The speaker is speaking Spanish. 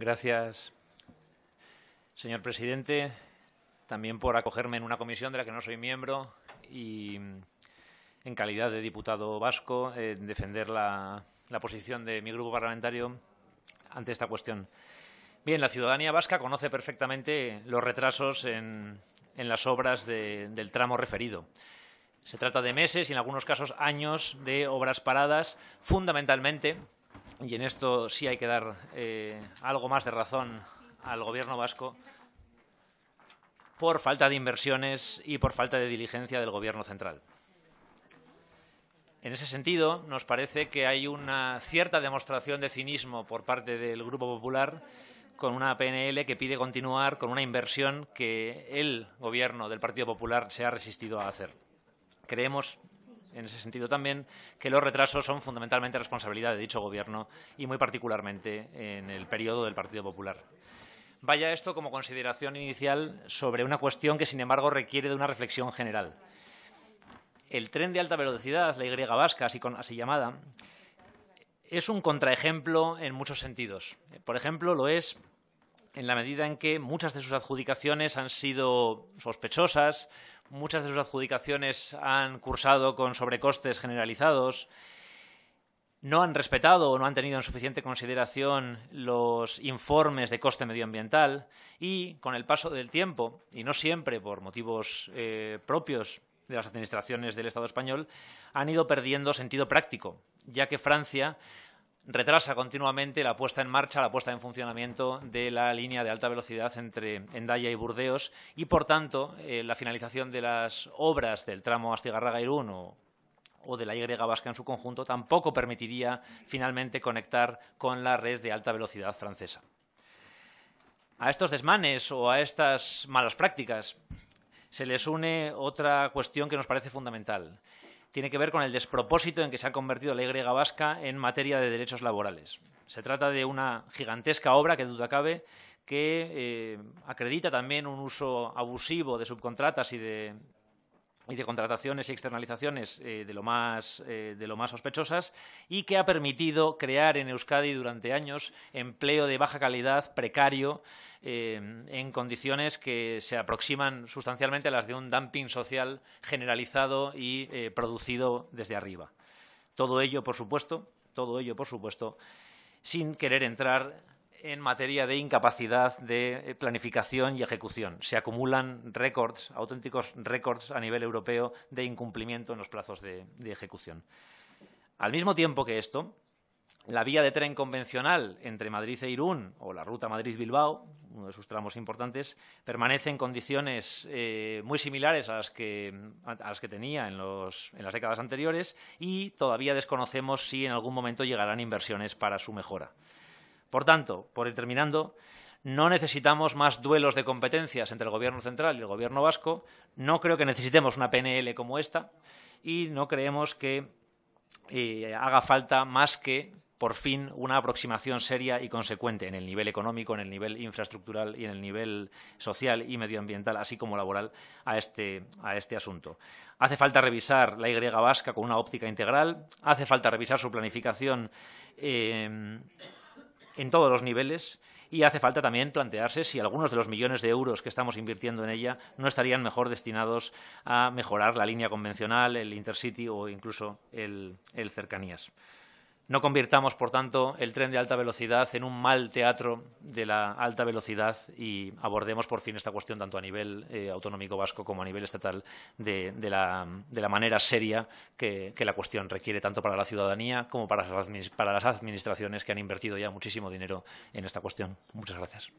Gracias, señor presidente, también por acogerme en una comisión de la que no soy miembro y en calidad de diputado vasco en eh, defender la, posición de mi grupo parlamentario ante esta cuestión. Bien, la ciudadanía vasca conoce perfectamente los retrasos en, las obras del tramo referido. Se trata de meses y, en algunos casos, años de obras paradas, fundamentalmente y en esto sí hay que dar eh, algo más de razón al gobierno vasco, por falta de inversiones y por falta de diligencia del gobierno central. En ese sentido, nos parece que hay una cierta demostración de cinismo por parte del Grupo Popular con una PNL que pide continuar con una inversión que el gobierno del Partido Popular se ha resistido a hacer. Creemos en ese sentido también que los retrasos son fundamentalmente responsabilidad de dicho Gobierno y muy particularmente en el periodo del Partido Popular. Vaya esto como consideración inicial sobre una cuestión que, sin embargo, requiere de una reflexión general. El tren de alta velocidad, la Y vasca, así, así llamada, es un contraejemplo en muchos sentidos. Por ejemplo, lo es en la medida en que muchas de sus adjudicaciones han sido sospechosas, muchas de sus adjudicaciones han cursado con sobrecostes generalizados, no han respetado o no han tenido en suficiente consideración los informes de coste medioambiental y con el paso del tiempo, y no siempre por motivos eh, propios de las administraciones del Estado español, han ido perdiendo sentido práctico, ya que Francia retrasa continuamente la puesta en marcha, la puesta en funcionamiento de la línea de alta velocidad entre Endaya y Burdeos y, por tanto, eh, la finalización de las obras del tramo Astigarraga-Irún o de la Y vasca en su conjunto tampoco permitiría finalmente conectar con la red de alta velocidad francesa. A estos desmanes o a estas malas prácticas se les une otra cuestión que nos parece fundamental tiene que ver con el despropósito en que se ha convertido la Y vasca en materia de derechos laborales. Se trata de una gigantesca obra, que duda cabe, que eh, acredita también un uso abusivo de subcontratas y de y de contrataciones y externalizaciones eh, de, lo más, eh, de lo más sospechosas y que ha permitido crear en Euskadi durante años empleo de baja calidad, precario, eh, en condiciones que se aproximan sustancialmente a las de un dumping social generalizado y producido desde arriba. Todo ello, por supuesto, todo ello, por supuesto, sin querer entrar en materia de incapacidad de eh, planificación y ejecución. Se acumulan récords, auténticos récords a nivel europeo de incumplimiento en los plazos de, ejecución. Al mismo tiempo que esto, la vía de tren convencional entre Madrid e Irún o la ruta Madrid-Bilbao, uno de sus tramos importantes, permanece en condiciones eh, muy similares a las que, tenía en las décadas anteriores y todavía desconocemos si en algún momento llegarán inversiones para su mejora. Por tanto, por ir terminando, no necesitamos más duelos de competencias entre el Gobierno central y el Gobierno vasco, no creo que necesitemos una PNL como esta y no creemos que eh, haga falta más que, por fin, una aproximación seria y consecuente en el nivel económico, en el nivel infraestructural y en el nivel social y medioambiental, así como laboral, a este, este asunto. Hace falta revisar la Y vasca con una óptica integral, hace falta revisar su planificación. Eh, en todos los niveles y hace falta también plantearse si algunos de los millones de euros que estamos invirtiendo en ella no estarían mejor destinados a mejorar la línea convencional, el intercity o incluso el, cercanías. No convirtamos, por tanto, el tren de alta velocidad en un mal teatro de la alta velocidad y abordemos por fin esta cuestión tanto a nivel eh, autonómico vasco como a nivel estatal de, la, manera seria que, la cuestión requiere tanto para la ciudadanía como para para las administraciones que han invertido ya muchísimo dinero en esta cuestión. Muchas gracias.